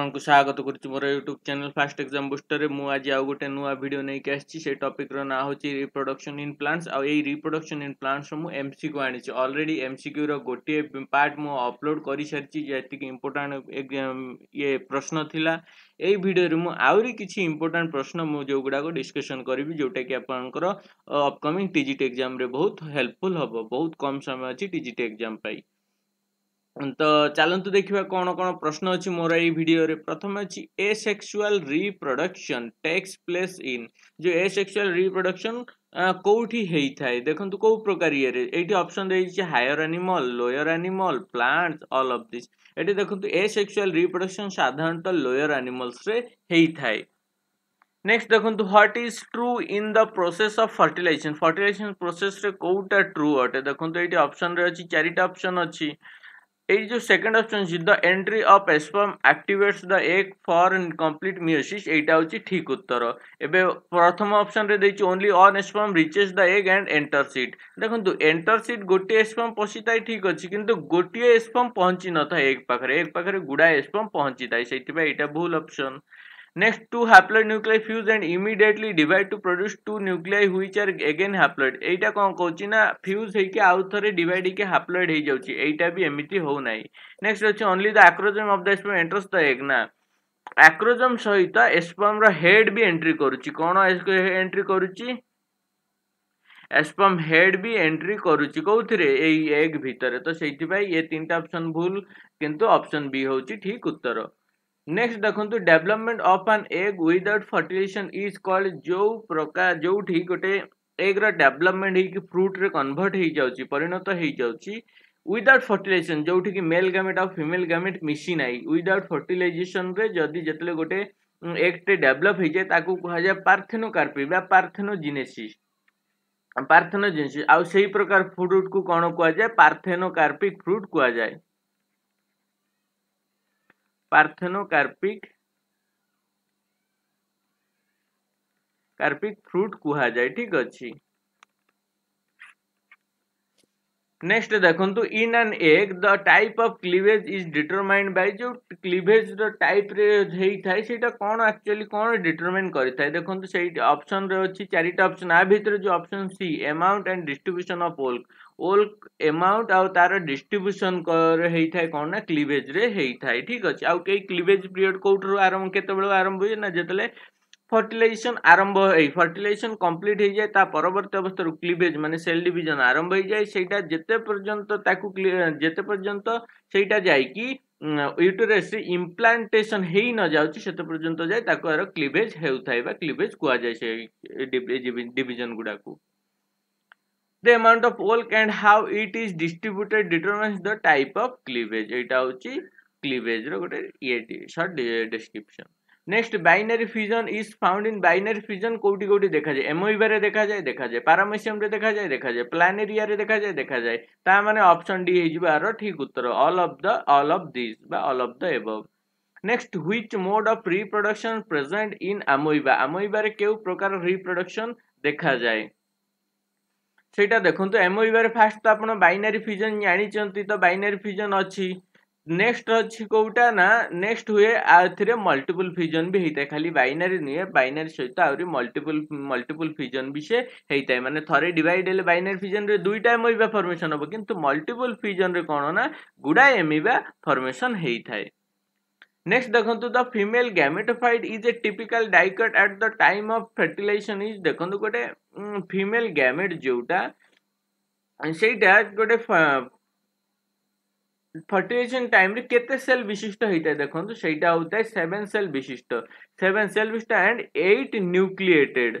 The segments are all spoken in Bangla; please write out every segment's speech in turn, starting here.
আপনক স্বাগত করতি মোৰ YouTube channel fast exam booster ৰে মই আজি আউ গটে নৱা ভিডিঅ' নাইকে আছছি সেই টপিকৰ নাম হ'চি ৰিপ্রোডাকচন ইন প্লান্টছ আৰু এই ৰিপ্রোডাকচন ইন প্লান্টছ মই এমসি কিউ আনিছ অল্ৰেডি এমসি কিউৰ গটি এ পাৰ্ট মই আপলোড কৰিছোঁ যি ইতিক ইম্পৰটেন্ট এক্সাম ই প্ৰশ্ন থিলা এই ভিডিঅ' ৰ মই আৰু কিছি ইম্পৰটেন্ট প্ৰশ্ন মই যোগ গুডাগা ডিস্কুচন কৰিবোঁ যোটাকে আপোনাকৰ আপকামিং ডিজিটে এক্সাম ৰে বহুত হেল্পফুল হ'ব বহুত কম সময় আছে ডিজিটে এক্সাম পাই ତ ଚାଲନ୍ତୁ ଦେଖିବା କ'ଣ କ'ଣ ପ୍ରଶ୍ନ ଅଛି ମୋର ଏଇ ଭିଡ଼ିଓରେ ପ୍ରଥମେ ଅଛି asexual reproduction takes place in ଯେଉଁ ଏ ସେକ୍ସୁଆଲ ରିପ୍ରଡକ୍ସନ୍ କେଉଁଠି ହେଇଥାଏ ଦେଖନ୍ତୁ କେଉଁ ପ୍ରକାର ଇଏରେ ଏଇଠି ଅପସନ୍ ଦେଇଛି higher animal lower animal plants all of this ଏଠି ଦେଖନ୍ତୁ ଏ ସେକ୍ସୁଆଲ ରିପ୍ରଡକ୍ସନ୍ ସାଧାରଣତଃ ଲୋୟର ଆନିମଲ୍ସରେ ହେଇଥାଏ ନେକ୍ସଟ ଦେଖନ୍ତୁ what is true in the process of fertilization fertilization ପ୍ରୋସେସ୍ରେ କେଉଁଟା ଟ୍ରୁ ଅଟେ ଦେଖନ୍ତୁ ଏଇଠି ଅପସନ୍ରେ ଅଛି ଚାରିଟା ଅପସନ୍ ଅଛି ये जो second option the entry of sperm activates the egg for incomplete meiosis एटा होची ठीक उत्तर एबे प्रथम ऑप्शन रे देछि only one sperm reaches the egg and enters it देखंतु एंटर सीट गोटे एस्पर्म पसिताय ठीक अछि किंतु गोटे एस्पर्म पहुंची नथा एग पाखरे एग पाखरे गुडा एस्पर्म पहुंची थाय सेतिबा एटा भूल option Next, two haploid nuclei fuse and immediately divide to produce two nuclei which are again haploid. এইটা କ'ଣ କହୁଛି ନା fuse ହେଇକି ଆଉ ଥରେ divide ହେଇକି haploid ହେଇଯାଉଛି ଏଇଟା ବି ଏମିତି ହଉନାହିଁ ନେକ୍ସଟ ଅଛି only the acrosome of the sperm enters the egg acrosome ନା ଆକ୍ରୋଜମ୍ ସହିତ ଏସ୍ପମ୍ର ହେଡ୍ ବି ଏଣ୍ଟ୍ରି କରୁଛି କ'ଣ ଏଣ୍ଟ୍ରି କରୁଛି एस्पम हेड भी एंट्री करुच्ची कौन एग भितर तो से ये तीन टा अप्सन भूल किंतु ऑप्शन बी हूँ ठीक उत्तर ନେକ୍ସଟ ଦେଖନ୍ତୁ development of an egg without fertilization is called ଯେଉଁ ପ୍ରକାର ଯେଉଁଠି ଗୋଟେ ଏଗ୍ର ଡେଭଲପମେଣ୍ଟ ହେଇକି ଫ୍ରୁଟ୍ରେ କନଭର୍ଟ ହେଇଯାଉଛି ପରିଣତ ହେଇଯାଉଛି ୱିଦାଉଟ୍ ଫର୍ଟିଲାଇଜେସନ୍ ଯେଉଁଠିକି ମେଲ୍ ଗ୍ୟାମେଟ୍ ଆଉ ଫିମେଲ୍ ଗ୍ୟାମେଟ୍ ମିଶି ନାହିଁ ୱିଦାଉଟ୍ ଫର୍ଟିଲାଇଜେସନ୍ରେ ଯଦି ଯେତେବେଳେ ଗୋଟେ ଏଗ୍ଟେ ଡେଭଲପ୍ ହେଇଯାଏ ତାକୁ କୁହାଯାଏ ପାର୍ଥେନୋକାର୍ପି ବା ପାର୍ଥେନୋଜିନେସିସ୍ ପାର୍ଥେନୋଜିନେସିସ୍ ଆଉ ସେଇ ପ୍ରକାର ଫ୍ରୁଟ୍କୁ କ'ଣ କୁହାଯାଏ ପାର୍ଥେନୋକାର୍ପିକ୍ ଫ୍ରୁଟ୍ କୁହାଯାଏ পার্থেনোকার্পিক কার্পিক ফ্রুট কুহযায় ঠিক আছে নেক্সট দেখন্তু in an egg the type of cleavage is determined by যে ক্লিভেজ র টাইপ রে হেইথাই সেটা কোন অ্যাকচুয়ালি কোন ডিটরমাইন করিথাই দেখন্তু সেই অপশন রে অছি চারিটা অপশন আ ভিতরে যে option C amount and distribution of yolk yolk amount ଆଉ ତାର ଡିଷ୍ଟ୍ରିବ୍ୟୁସନ୍ ହେଇଥାଏ କ'ଣ ନା କ୍ଲିଭେଜ୍ରେ ହେଇଥାଏ ଠିକ୍ ଅଛି ଆଉ କେହି କ୍ଲିଭେଜ୍ ପିରିୟଡ଼ କେଉଁଠାରୁ ଆରମ୍ଭ କେତେବେଳେ ଆରମ୍ଭ ହୁଏ ନା ଯେତେବେଳେ ଫର୍ଟିଲାଇଜେସନ୍ ଆରମ୍ଭ ହେଇ ଫର୍ଟିଲାଇଜେସନ୍ କମ୍ପ୍ଲିଟ୍ ହେଇଯାଏ ତା ପରବର୍ତ୍ତୀ ଅବସ୍ଥାରୁ କ୍ଲିଭେଜ୍ ମାନେ ସେଲ୍ ଡିଭିଜନ୍ ଆରମ୍ଭ ହେଇଯାଏ ସେଇଟା ଯେତେ ପର୍ଯ୍ୟନ୍ତ ତାକୁ ଯେତେ ପର୍ଯ୍ୟନ୍ତ ସେଇଟା ଯାଇକି ୟୁଟରସ୍ରେ ଇମ୍ପ୍ଲାଣ୍ଟେସନ୍ ହେଇ ନ ଯାଉଛି ସେତେ ପର୍ଯ୍ୟନ୍ତ ଯାଏ ତାକୁ ଆର କ୍ଲିଭେଜ୍ ହେଉଥାଏ ବା କ୍ଲିଭେଜ୍ କୁହାଯାଏ ସେ ଡିଭିଜନ ଗୁଡ଼ାକୁ the amount of bulk and how it is distributed determines the type of cleavage ଏଇଟା ହେଉଛି cleavage ର ଗୋଟେ ଇଏଟି short description next binary fission is found in binary fission কোটি কোটি দেখা যায় amoeba রে দেখা যায় দেখা যায় paramecium রে দেখা যায় দেখা যায় planaria রে দেখা যায় দেখা যায় তা মানে অপশন ডি ହେଇଯିବ ଆର ঠিক উত্তর all of the all of these বা all of the above next which mode of reproduction present in amoeba আমোইবারে কেউ প্রকার রিপ্রোডাকশন দেখা যায় ସେଇଟା ଦେଖନ୍ତୁ ଏମଓଇବାରେ ଫାଷ୍ଟ ତ ଆପଣ ବାଇନାରୀ ଫିଜନ୍ ଜାଣିଛନ୍ତି ତ ବାଇନାରୀ ଫିଜନ୍ ଅଛି ନେକ୍ସଟ ଅଛି କେଉଁଟା ନା ନେକ୍ସଟ ହୁଏ ଆଉଥିରେ ମଲ୍ଟିପୁଲ୍ ଫିଜନ୍ ବି ହେଇଥାଏ ଖାଲି ବାଇନାରୀ ନୁହେଁ ବାଇନାରୀ ସହିତ ଆହୁରି ମଲ୍ଟିପୁଲ୍ ମଲ୍ଟିପୁଲ୍ ଫିଜନ୍ ବି ସେ ହେଇଥାଏ ମାନେ ଥରେ ଡିଭାଇଡ୍ ହେଲେ ବାଇନାରୀ ଫିଜନ୍ରେ ଦୁଇଟା ଏମଓଇବା ଫର୍ମେସନ୍ ହେବ କିନ୍ତୁ ମଲ୍ଟିପୁଲ୍ ଫିଜନ୍ରେ କ'ଣ ନା ଗୁଡ଼ାଏ ଏମିବା ଫର୍ମେସନ୍ ହେଇଥାଏ Next, देखंतु the female gametophyte is a typical dicot at the time of fertilization is देखंतु गोटे female gamete जोटा সেইটা গোটে ফর্টিলাইজেসন টাইমরে কেতে সেল বিশিষ্ট হইতায় দেখন্তু সেইটা হইতায় সেভেন সেল বিশিষ্ট সেভেন সেল বিশিষ্ট অ্যান্ড এইট নিউক্লিয়েটেড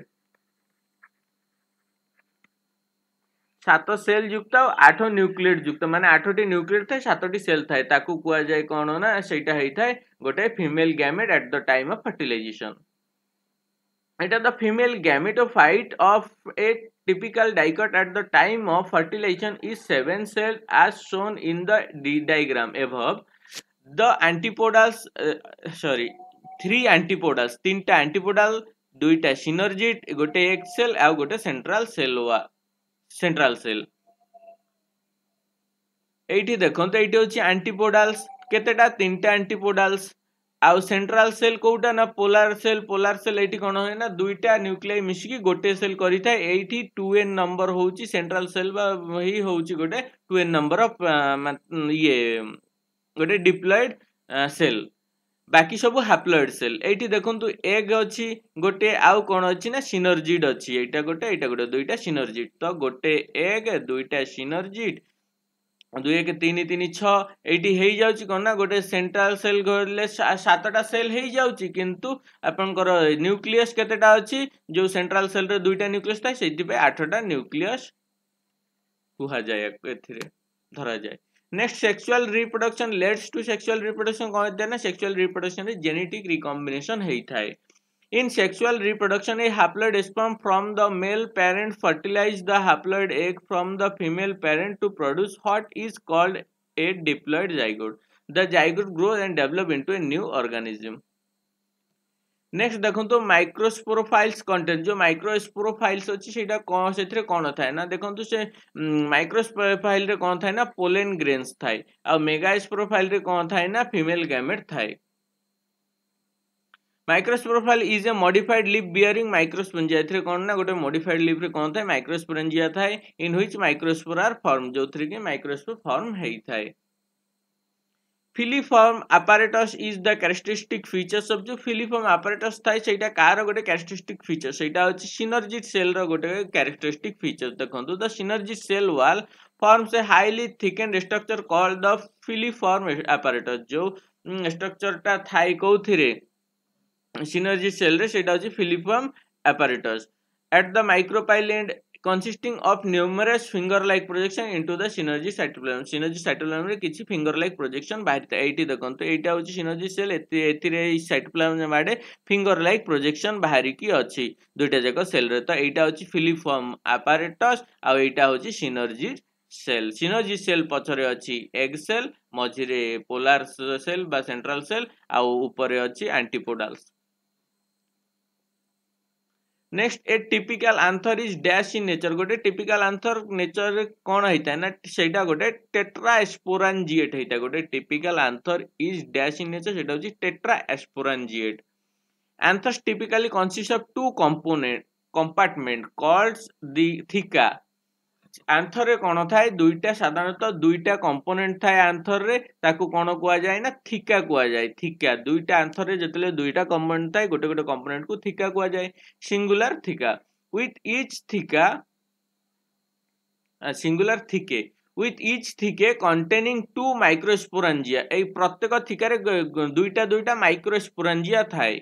ସାତ ସେଲ୍ ଯୁକ୍ତ ଆଉ ଆଠ ନ୍ୟୁକ୍ଲିଏଟ୍ ଯୁକ୍ତ ମାନେ ଆଠଟି ନ୍ୟୁକ୍ଲିଏଟ୍ ଥାଏ ସାତଟି ସେଲ୍ ଥାଏ ତାକୁ କୁହାଯାଏ କ'ଣ ନା ସେଇଟା ହେଇଥାଏ ଗୋଟେ female gamete at the time of fertilization এটা the female gametophyte of a typical dicot at the time of fertilization is seven cell as shown in the diagram above the antipodals sorry three antipodals তিনটা অ্যান্টিপোডাল দুইটা সিনর্জিট গোটে এক্সেল আর গোটে সেন্ট্রাল সেল ওয়া সেন্ট্রাল সেল এইটি দেখন্তু এইটি হচ্ছে অ্যান্টিপোডালস কেতেটা তিনটা অ্যান্টিপোডালস আউ সেন্ট্রাল সেল কোটা না পোলার সেল পোলার সেল এইটি কোন হয় না দুইটা নিউক্লিয়াই মিশিকি গোটে সেল করি থাকে এইটি টু এন নম্বর হচ্ছে সেন্ট্রাল সেল বা হি হচ্ছে গোটে টু এন নম্বর অফ ইয়ে গোটে ডিপ্লয়েড সেল বাকি সবু হ্যাপ্লয়েড সেল এইটি দেখুন এগ অছি গোটে আউ কোণ অছি না সিনর্জিড অছি এইটা গোটে এইটা গোটে দুইটা সিনর্জিড তো গোটে এগ দুইটা সিনর্জিড দুই এক তিন তিন ছ এইটি হয়ে যাচ্ছে কোণ না গোটে সেন্ট্রাল সেল গলে সাতটা সেল হয়ে যাচ্ছে কিন্তু আপনার নিউক্লিয়স কেতেটা অছি যে সেন্ট্রাল সেলরে দুইটা নিউক্লিয়স থাকে সেইপাই আঠটা নিউক্লিয়স কুহযায় এতে ধরা যায় next sexual reproduction let's to sexual reproduction कौन होता है ना सेक्सुआल रिप्रोडक्शन जेनेटिक रिकम्बिनेशन होता है in sexual reproduction a haploid sperm from the male parent fertilize the haploid egg from the female parent to produce what is called a diploid zygote the zygote grow and develop into a new organism next দেখন্তু মাইক্রোস্পোরোফাইলস কন্টেন্ট যে মাইক্রোস্পোরোফাইলস ଅଛି ସେଇଟା କ'ଣ ସେଥିରେ କ'ଣ ଥାଏ ନା ଦେଖନ୍ତୁ ସେ ମାଇକ୍ରୋସ୍ପୋରୋଫାଇଲରେ କ'ଣ ଥାଏ ନା ପୋଲେନ୍ ଗ୍ରେନ୍ସ ଥାଏ ଆଉ ମେଗାସ୍ପୋରୋଫାଇଲରେ କ'ଣ ଥାଏ ନା ଫିମେଲ୍ ଗ୍ୟାମେଟ୍ ଥାଏ microsporophyll is a modified leaf bearing microsporangia এতে কোণ না গোটে মডিফাইড লিপ্রে কোণ থাকে মাইক্রোস্পঞ্জিয়া থাকে in which microspore are form যে মাইক্রোস্পোর ফর্ম হয়ে থাকে ફિલિફોર્મ આપારેટસ ઇઝ ધ ક્યારેક્ટરિસ્ટિક ફିଚର ସବୁ ଯେଉଁ ଫିଲିଫର୍ମ ଆପାରେଟସ୍ ଥାଏ ସେଇଟା କାହାର ଗୋଟେ କ୍ୟାରେକ୍ଟରିଷ୍ଟିକ୍ ଫିଚର ସେଇଟା ହେଉଛି ସିନର୍ଜିଟ୍ ସେଲ୍ର ଗୋଟେ କ୍ୟାରେକ୍ଟରିଷ୍ଟିକ୍ ଫିଚର ଦେଖନ୍ତୁ the synergid cell wall forms a highly thickened structure call the filiform apparatus ଯେଉଁ ଷ୍ଟ୍ରକ୍ଚରଟା ଥାଏ କେଉଁଥିରେ ସିନର୍ଜିଟ୍ ସେଲ୍ରେ ସେଇଟା ହେଉଛି filiform apparatus at the micropyle end consisting of numerous finger-like projection into the synergy cytoplasm. Synergy cytoplasmରେ କିଛି finger-like projection ବାହାରିଥାଏ ଏଇଠି ଦେଖନ୍ତୁ ଏଇଟା ହେଉଛି synergy cell ଏଥିରେ cytoplasm ଆଡ଼େ finger-like projection ବାହାରିକି ଅଛି ଦୁଇଟା ଯାକ cellରେ ତ ଏଇଟା ହେଉଛି filiform apparatus ଆଉ ଏଇଟା ହେଉଛି synergy সেল সিনোজি সেল পছরে অছি এগ সেল মঝিরে পোলার সেল বা সেন্ট্রাল সেল আউ উপরে অছি antipodal next a typical anther is dash in nature गोटे टिपिकाल आंथर नेचर कौन होता है ना से गोटे टेट्रा एस्पोराजिएट होता है गोटे typical anther is dash in nature से tetrasporangiate anthers typically consists of two component compartment called the theca ଆନ୍ଥରରେ କ'ଣ ଥାଏ ଦୁଇଟା ସାଧାରଣତଃ ଦୁଇଟା କମ୍ପୋନେଣ୍ଟ ଥାଏ ଆନ୍ଥରରେ ତାକୁ କ'ଣ କୁହାଯାଏ ନା ଥିକା କୁହାଯାଏ ଥିକା ଦୁଇଟା ଆନ୍ଥରରେ ଯେତେବେଳେ ଦୁଇଟା କମ୍ପୋନେଣ୍ଟ ଥାଏ ଗୋଟେ ଗୋଟେ କମ୍ପୋନେଣ୍ଟକୁ ଥିକା କୁହାଯାଏ singular theca with each theca singular thecae with each thecae containing two microsporangia এই প্রত্যেক থিকারে দুইটা দুইটা মাইক্রোস্পোরাঞ্জিয়া থাকে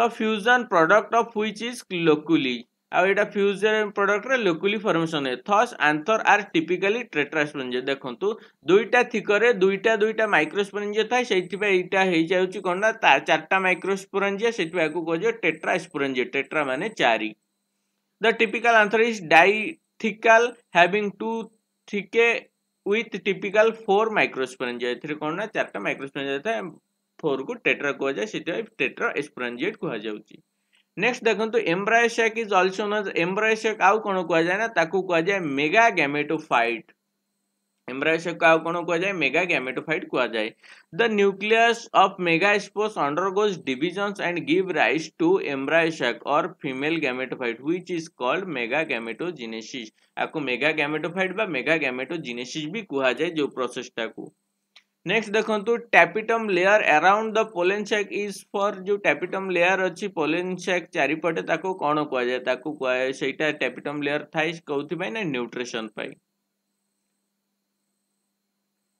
the fusion product of which is loculi ଆଉ ଏଇଟା ଫ୍ୟୁଜର ପ୍ରଡକ୍ଟରେ ଲେକୁଲି ଫର୍ମେସନ୍ ହୁଏ ଥସ୍ ଆନ୍ଥର ଆର୍ ଟିପିକାଲି ଟ୍ରେଟ୍ରାସ୍ପୋରେଞ୍ଜିଆ ଦେଖନ୍ତୁ ଦୁଇଟା ଥିକରେ ଦୁଇଟା ଦୁଇଟା ମାଇକ୍ରୋସ୍ପୋରେଞ୍ଜିଆ ଥାଏ ସେଇଥିପାଇଁ ଏଇଟା ହେଇଯାଉଛି କ'ଣ ନା ଚାରିଟା ମାଇକ୍ରୋସ୍ପୋରେଞ୍ଜିଆ ସେଇଥିପାଇଁ ଆକୁ କୁହାଯାଏ ଟେଟ୍ରାସ୍ପୋରେଞ୍ଜିଆ ଟେଟ୍ରା ମାନେ ଚାରି the typical anther is dithecal having two thecae with typical four microsporangia ଏଥିରେ କ'ଣ ନା ଚାରିଟା ମାଇକ୍ରୋସ୍ପୋରେଞ୍ଜିଆ ଥାଏ ଫୋର୍କୁ ଟେଟ୍ରା କୁହାଯାଏ ସେଥିପାଇଁ ଟେଟ୍ରା ଏସ୍ପୋରେଞ୍ଜିଏଟ୍ କୁହାଯାଉଛି नेक्स्ट देखो embryo sac is also known embryo sac आउ कौन कहुए ना कहुए मेगा गैमेटोफाइट को आउ कौन कहुए मेगा गैमेटोफाइट कहुए the nucleus of megaspore undergoes divisions and give rise to embryo sac और female gametophyte which is called mega gametogenesis आपको मेगा गैमेटोफाइट बा मेगा गैमेटोजेनेसिस भी कहुए जो प्रोसेस टाकू नेक्स्ट देखो tapetum layer around the pollen sac is for जो टैपिटम लेयर अच्छी पोलेन सैक चारिपटे कौन कहुए ताको कहुए टैपिटम लेयर थाए कौपाई ना nutrition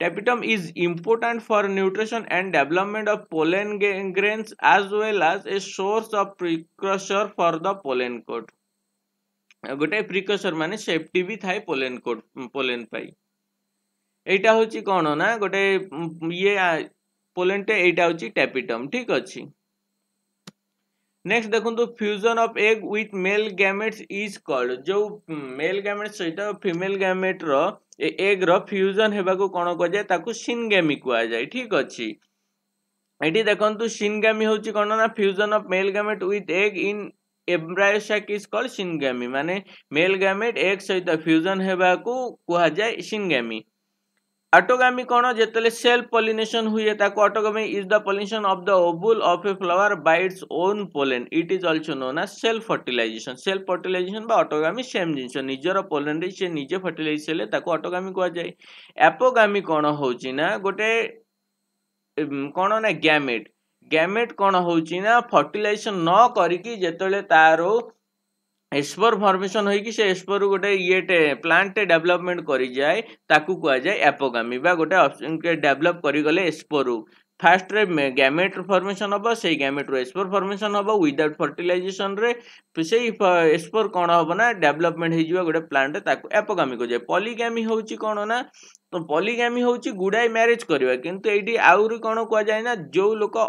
tapetum is important for nutrition and development of pollen grains as well as a source of precursor for the pollen coat गोटे प्रिकसर मान सेफ्टी भी थाए पोलेन कोट पोलेन पाई এইটা হচ্ছে কোণ না গোটে ইয়ে পোলেনটে এইটা হচ্ছে ট্যাপিটম ঠিক আছে নেক্সট দেখুন fusion of egg with male gametes is called যে মেল গ্যামেট সহিত ফিমেল গ্যামেটর এগ্র ফ্যুজন হওয়া কোণ কুযায় তাকে সিনগ্যামি কুযায় ঠিক আছে এটি দেখুন সিনগ্যামি হচ্ছে কোণ না fusion of male gamete with egg in embryo sac is called syngamy মানে মেল গ্যামেট এগ সহিত ফ্যুজন হওয়া কুযায় সিনগ্যামি autogamy કોણ જેતલે સેલ પોલિનેશન હુએ તાકો autogamy is the pollination of the ovule of a flower by its own pollen it is also known as self fertilization self fertilization বা অটোগামি সেম জিনিস নিজের পোলেনরে সে নিজে ফর্টিলাইজ হলে তাকে অটোগামি কুযায় অ্যাপোগামি কোণ হচ্ছে না গোটে কোণ না গ্যামেট গ্যামেট কোণ হচ্ছে না ফর্টিলাইজেশন ন করিকি যেতলে তার एस्पर फर्मेसन हो से एस्पर गोटे इएटे प्लांटे डेभलपमेंट कर जाए एपोगामी गोटे डेभलप करगले एस्पर फास्ट गैमेट फर्मेसन हम से गैमेट रू एस्पर फर्मेसन हम विदाउट फर्टिलइेसन से एस्पर कौन हम ना डेभलपमेंट हो गोटे प्लांट एपोगामी कहुए पलिगामी हूँ कौन ना ତ ପଲିଗାମି ହେଉଛି ଗୁଡ଼ାଏ ମ୍ୟାରେଜ୍ କରିବା କିନ୍ତୁ ଏଇଠି ଆହୁରି କ'ଣ କୁହାଯାଏ ନା ଯେଉଁ ଲୋକ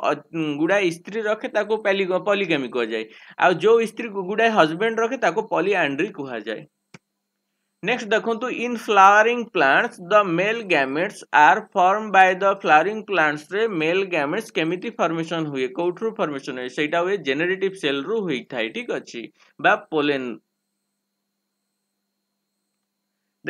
ଗୁଡ଼ାଏ ସ୍ତ୍ରୀ ରଖେ ତାକୁ ପଲିଗାମି କୁହାଯାଏ ଆଉ ଯେଉଁ ସ୍ତ୍ରୀକୁ ଗୁଡ଼ାଏ ହଜବେଣ୍ଡ ରଖେ ତାକୁ ପଲିଆଣ୍ଡ୍ରି କୁହାଯାଏ ନେକ୍ସଟ ଦେଖନ୍ତୁ in flowering plants the male gametes are form by the flowering ପ୍ଲାଣ୍ଟସ୍ରେ ମେଲ୍ ଗ୍ୟାମେଟ୍ସ କେମିତି ଫର୍ମେସନ୍ ହୁଏ କେଉଁଠାରୁ ଫର୍ମେସନ୍ ହୁଏ ସେଇଟା ହୁଏ ଜେନେରେଟିଭ୍ ସେଲ୍ରୁ ହୋଇଥାଏ ଠିକ୍ ଅଛି ବା ପୋଲେନ୍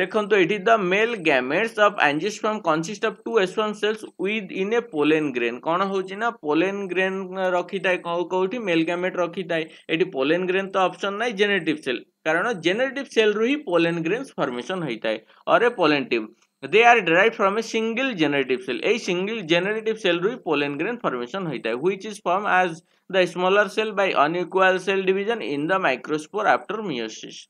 ଦେଖନ୍ତୁ ଏଠି the male gametes of angiosperm consist of two sperm cells within a pollen grain କ'ଣ ହେଉଛି ନା ପୋଲେନ୍ ଗ୍ରେନ୍ ରଖିଥାଏ କେଉଁଠି ମେଲ୍ ଗ୍ୟାମେଟ୍ ରଖିଥାଏ ଏଠି ପୋଲେନ୍ ଗ୍ରେନ୍ ତ ଅପସନ୍ ନାହିଁ ଜେନେଟିଭ୍ ସେଲ୍ କାରଣ ଜେନେଟିଭ୍ ସେଲ୍ରୁ ହିଁ ପୋଲେନ୍ ଗ୍ରେନ୍ସ ଫର୍ମେସନ୍ ହୋଇଥାଏ or a pollen tip they are derive from a single generative cell a single generative cell रु पोलन ग्रेन फॉर्मेशन होता है which is form as the smaller cell by unequal cell division in the microspore after meiosis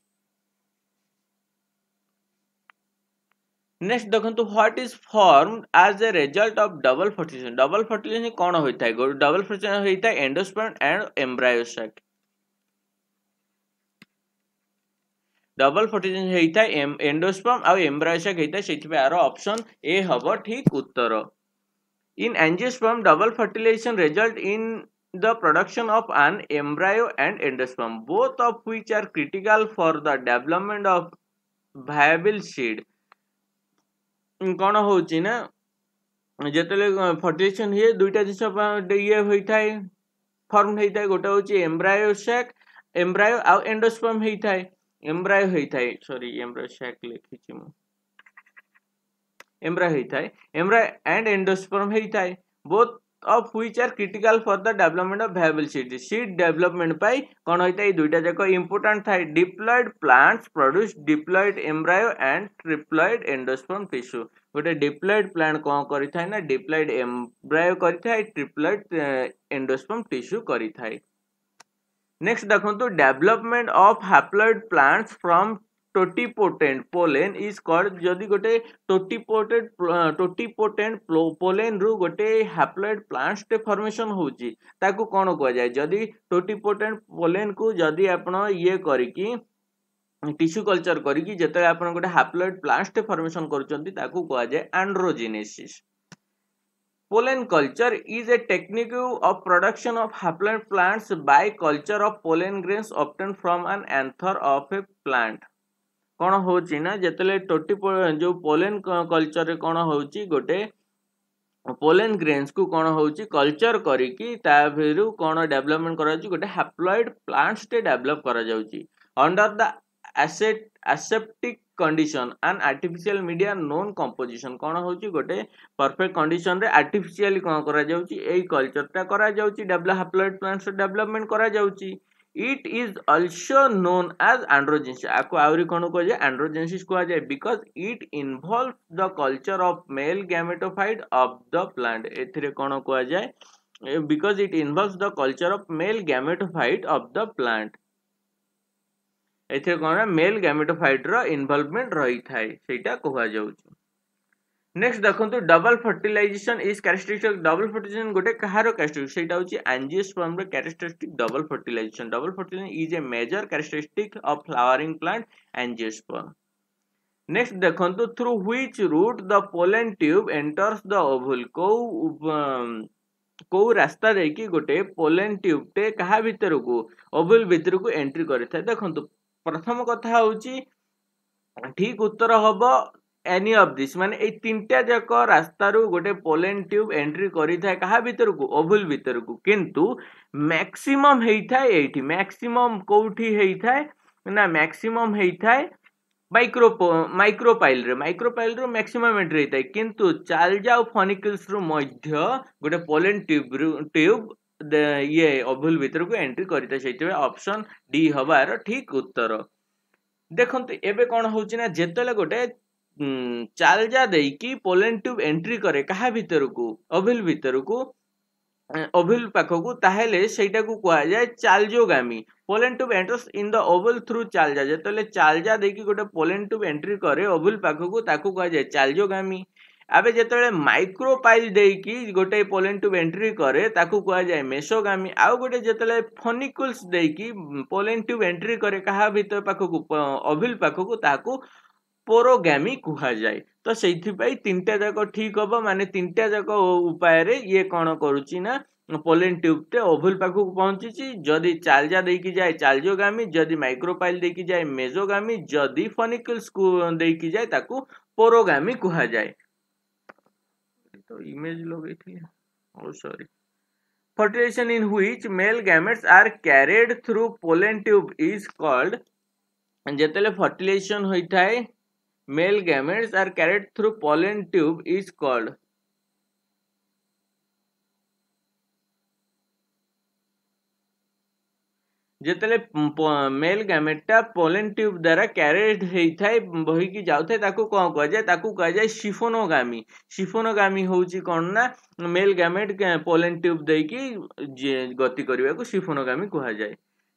next দেখন্তু what is formed as a result of double fertilization double fertilization কোণ হয়ে ডবল ফর্টিলেসন হয়ে endosperm and embryo sac double fertilization হয়ে এন্ডোস্পার্ম আউ এমব্রায়োসাক হয়ে সেইপা আর অপশন এ হব ঠিক উত্তর in angiosperm double fertilization result in the production of an embryo and endosperm both of which are critical for the development of viable seed କ'ଣ ହେଉଛି ନା ଯେତେବେଳେ ଫର୍ଟିଲାଇଜେସନ୍ ହୁଏ ଦୁଇଟା ଜିନିଷ ଇଏ ହୋଇଥାଏ ଫର୍ମ ହେଇଥାଏ ଗୋଟେ ହେଉଛି ଏମ୍ବ୍ରାୟୋ ସ୍ୟାକ୍ ଏମ୍ବ୍ରାୟୋ ଆଉ ଏଣ୍ଡୋସ୍ପମ୍ ହେଇଥାଏ ଏମ୍ବ୍ରାୟୋ ହେଇଥାଏ ସରି ଏମ୍ବ୍ରାୟୋ ସ୍ୟାକ୍ ଲେଖିଛି ମୁଁ ଏମ୍ବ୍ରାୟୋ ହେଇଥାଏ ଏମ୍ବ୍ରାୟୋ ଆଣ୍ଡ ଏଣ୍ଡୋସ୍ପମ୍ ହେଇଥାଏ both of which are critical for the development of viable seed seed development পাই কোণ হয়ে এই দুইটা যাক ইম্পর্টাট থাকে diploid plants produce diploid embryo and triploid endosperm tissue ଗୋଟେ ଡିପ୍ଲଏଡ୍ ପ୍ଲାଣ୍ଟ କ'ଣ କରିଥାଏ ନା ଡିପ୍ଲଏଡ୍ ଏମ୍ବ୍ରାୟୋ କରିଥାଏ ଟ୍ରିପ୍ଲଏଡ୍ ଏଣ୍ଡୋସ୍ପମ୍ ଟିସ୍ୟୁ କରିଥାଏ ନେକ୍ସଟ ଦେଖନ୍ତୁ development of haploid plants from totipotent pollen is called যদি ଗୋଟେ totipotent totipotent pollen ରୁ ଗୋଟେ haploid plants ଟେ formation ହଉଛି ତାକୁ କ'ଣ କୁହାଯାଏ ଯଦି totipotent pollen କୁ ଯଦି ଆପଣ ଇଏ କରିକି টিস্যু କଲଚର କରିକି ଯେତେବେଳେ ଆପଣ ଗୋଟେ ହାପ୍ଲଏଡ୍ ପ୍ଲାଣ୍ଟଟେ ଫର୍ମେସନ୍ କରୁଛନ୍ତି ତାକୁ କୁହାଯାଏ androgenesis pollen culture is a technique of production of haploid plants by culture of pollen grains obtain from an anther of a plant କ'ଣ ହେଉଛି ନା ଯେତେବେଳେ ଟୋଟି ଯେଉଁ ପୋଲେନ୍ କଲଚରରେ କ'ଣ ହେଉଛି ଗୋଟେ ପୋଲେନ୍ ଗ୍ରେନ୍ସକୁ କ'ଣ ହେଉଛି କଲଚର କରିକି ତା ଭିତରୁ କ'ଣ ଡେଭଲପମେଣ୍ଟ କରାଯାଉଛି ଗୋଟେ ହାପ୍ଲଏଡ୍ ପ୍ଲାଣ୍ଟସଟେ ଡେଭଲପ କରାଯାଉଛି ଅଣ୍ଡର ଦ ଆସେଟ୍ aseptic condition and artificial media known composition କ'ଣ ହେଉଛି ଗୋଟେ ପରଫେକ୍ଟ କଣ୍ଡିସନ୍ରେ ଆର୍ଟିଫିସିଆଲି କ'ଣ କରାଯାଉଛି ଏଇ କଲଚରଟା କରାଯାଉଛି ଡେଭଲପ ହାପ୍ଲଏଡ୍ ପ୍ଲାଣ୍ଟସ ଡେଭଲପମେଣ୍ଟ କରାଯାଉଛି ইট ইজ অলসো নোন আজ আন্ড্রোজেন্সিস আকু আহরি কোণ কুহযাଏ আন্ড্রোজেন্সিস কুহଯାଏ because it involve the culture of male gametophyte of the plant এথিরে কোণ কুহଯାଏ because it involves the culture of male gametophyte of the plant এথিরে কোণ মেল গ্যামেটোফাইডর ইনভলভমেন্ট রইଥାଏ ସେଇଟା କୁହାଯାଉଛି নেক্সট দেখুন double fertilization is characteristic double fertilization গোটে কাহার ক্যারেক্টরিস্টিক সেইটা হচ্ছে আঞ্জিওস্পর্মর characteristic double fertilization double fertilization is a major characteristic of flowering plant angiosperm next দেখন্তু through which route the pollen tube enters the ovule কেউ কেউ রাস্তা দেখি গোটে পোলেন টিউবটে কাহা ভিতরকু ওভুল ভিতরকু এন্ট্রি করে দেখন্তু প্রথম কথা হচ্ছে ঠিক উত্তর হব এনি অফ দিস মানে এই তিনটা যাক রাস্তার গোটে পোলেন টিউব এন্ট্রি করে থাকে কাহা ভিতরক ওভুল ভিতরক কিন্তু ম্যাক্সিমম হয়ে থাকে এইটি ম্যাক্সিমম কোটি হয়ে থাকে না ম্যাক্সিমম হয়ে থাকে মাইক্রো মাইক্রোপাইলরে মাইক্রোপাইলর ম্যাক্সিমম এন্ট্রি হয়ে থাকে কিন্তু চালজা ও ফনিকলসর মধ্যে গোটে পোলেন টিউব টিউব ইয়ে অভুল ভিতরক এন্ট্রি করে থাকে সেইপাই অপশন ডি হবার ঠিক উত্তর দেখন্তু এবে কোন হচ্ছে না যেতলে গোটে ଚାଲଜା ଦେଇକି ପୋଲେଣ୍ଡ ଟ୍ୟୁବ୍ ଏଣ୍ଟ୍ରି କରେ କାହା ଭିତରକୁ ଓଭିଲ୍ ଭିତରକୁ ଓଭିଲ୍ ପାଖକୁ ତାହେଲେ ସେଇଟାକୁ କୁହାଯାଏ chalazogamy pollen tube enters in the ovule through chalaza ଯେତେବେଳେ ଚାଲଜା ଦେଇକି ଗୋଟେ ପୋଲେନ୍ ଟ୍ୟୁବ୍ ଏଣ୍ଟ୍ରି କରେ ଓଭିଲ୍ ପାଖକୁ ତାକୁ କୁହାଯାଏ ଚାଲଜୋଗାମୀ ଏବେ ଯେତେବେଳେ ମାଇକ୍ରୋପାଇଲ୍ ଦେଇକି ଗୋଟେ ପୋଲେନ୍ ଟ୍ୟୁବ୍ ଏଣ୍ଟ୍ରି କରେ ତାକୁ କୁହାଯାଏ ମେସୋଗାମୀ ଆଉ ଗୋଟେ ଯେତେବେଳେ ଫନିକୁଲ୍ସ ଦେଇକି ପୋଲେନ୍ ଟ୍ୟୁବ୍ ଏଣ୍ଟ୍ରି କରେ କାହା ଭିତର ପାଖକୁ ଅଭିଲ୍ ପାଖକୁ ତାହାକୁ स्पोरोगामी कहुए तो से टा जाक ठीक हम मानते तीन टा जाक उपाय ये कौन करा पोलेन ट्यूब टे ओभुल पाखक पहुंची जदि चालजा देक जाए चालजोगामी जदि माइक्रोपाइल देक जाए मेजोगामी जदि फनिकल्स देक जाए पोरोगामी कहा जाए तो इमेज लगे सरी fertilization in which male gametes are carried through pollen tube is called जिते फर्टिलेसन होता है male gametes are carried through pollen tube is called ଯେତେବେଳେ ମେଲ୍ ଗ୍ୟାମେଟ୍ଟା ପୋଲେନ୍ ଟ୍ୟୁବ୍ ଦ୍ୱାରା କ୍ୟାରେଜ୍ ହେଇଥାଏ ବହିକି ଯାଉଥାଏ ତାକୁ କ'ଣ କୁହାଯାଏ ତାକୁ କୁହାଯାଏ ସିଫୋନୋଗାମୀ ସିଫୋନୋଗାମୀ ହେଉଛି କ'ଣ ନା ମେଲ୍ ଗ୍ୟାମେଟ୍ ପୋଲେନ୍ ଟ୍ୟୁବ୍ ଦେଇକି ଗତି କରିବାକୁ ସିଫୋନୋଗାମୀ କୁହାଯାଏ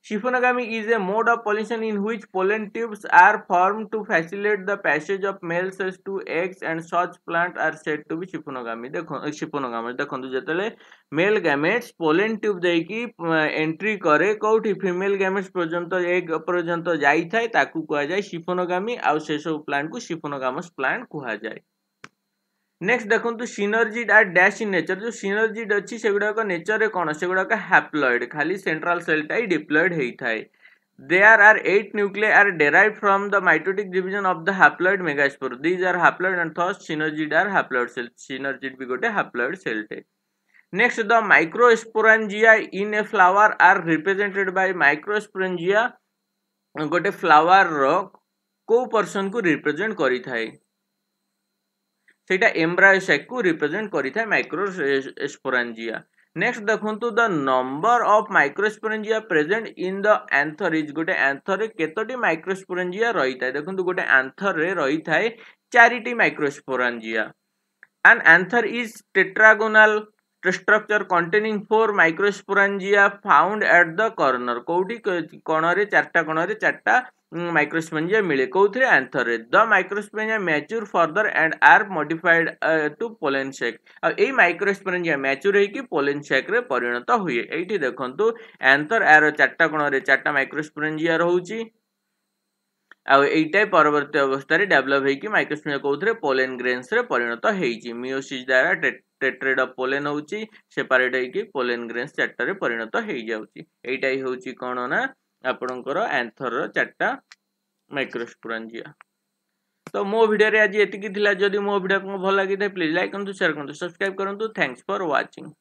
Shifonagami is a mode of pollination in which pollen tubes are formed to facilitate the passage of male cells to eggs and such plant are said to be shifonogami. देखो shifonogami देखो जेतले male gametes pollen tube देकी entry करे कोठी female gametes पर्यंत egg पर्यंत जाई थाए ताकु कहा जाए shifonogami आउ से सब plant को shifonogamous plant कहा जाए নেক্সট দেখুন সিনর্জিড আর ড্যাশ ইন নেচর যে সিনর্জিড অছি সেগুড়াক নেচরে কোণ সেগুড়াক হ্যাপ্লয়েড খালি সেন্ট্রাল সেলটা হি ডিপ্লয়েড হয়ে There are eight nuclei are derived from the mitotic division of the haploid megaspore. These are haploid and thus synergid are haploid cells. Synergid be gote haploid cell. Next, the microsporangia in a flower are represented by microsporangia. गोटे फ्लावर रो को पर्सन को रिप्रेजेंट करी थाए ସେଇଟା ଏମ୍ବ୍ରାୟୋସାଇଟ୍କୁ ରିପ୍ରେଜେଣ୍ଟ କରିଥାଏ ମାଇକ୍ରୋସ୍ପୋରାଞ୍ଜିଆ ନେକ୍ସଟ ଦେଖନ୍ତୁ the number of microsporangia present in the anthers ଗୋଟେ ଆନ୍ଥରରେ କେତୋଟି ମାଇକ୍ରୋସ୍ପୋରେଞ୍ଜିଆ ରହିଥାଏ ଦେଖନ୍ତୁ ଗୋଟେ ଆନ୍ଥରରେ ରହିଥାଏ ଚାରିଟି ମାଇକ୍ରୋସ୍ପୋରାଞ୍ଜିଆ An anther is tetragonal structure containing four microsporangia found at the corner. কোটি কোণরে চারটা কোণরে চারটা microspongia ମିଳେ କୋଉଥିରେ ଆନ୍ଥରରେ the microsporangia mature further and are modified to pollen sac ଆଉ ଏଇ ମାଇକ୍ରୋସ୍ପଞ୍ଜିଆ ମ୍ୟାଚୁର ହେଇକି ପୋଲେନ୍ ସେକ୍ରେ ପରିଣତ ହୁଏ ଏଇଠି ଦେଖନ୍ତୁ ଆନ୍ଥର ଏହାର ଚାରିଟା କୋଣରେ ଚାରିଟା ମାଇକ୍ରୋସ୍ପଞ୍ଜିଆ ରହୁଛି ଆଉ ଏଇଟା ପରବର୍ତ୍ତୀ ଅବସ୍ଥାରେ ଡେଭଲପ୍ ହେଇକି ମାଇକ୍ରୋସ୍ପଞ୍ଜିଆ କୋଉଥିରେ ପୋଲେନ୍ ଗ୍ରେନ୍ସରେ ପରିଣତ ହେଇଛି ମିଓସିସ୍ ଦ୍ୱାରା টেট্রেড অফ পোলেন হচ্ছে সেপারেট হয়েকি পোলেন গ্রেন্স চারটার পরিণত হয়ে যাচ্ছে এইটাই হচ্ছে কোণ না ଆପଣଙ୍କର ଆନ୍ଥରର ଚାରିଟା ଯିବା ତ ମୋ ଭିଡ଼ିଓରେ ଆଜି ଏତିକି ଥିଲା ଯଦି ମୋ ଭିଡ଼ିଓ ଆପଣଙ୍କୁ ଭଲ ଲାଗିଥାଏ ପ୍ଲିଜ୍ ଲାଇକ୍ କରନ୍ତୁ ସେୟାର କରନ୍ତୁ ସବସ୍କ୍ରାଇବ୍ କରନ୍ତୁ ଥ୍ୟାଙ୍କସ୍ ଫର୍ ୱାଚିଂ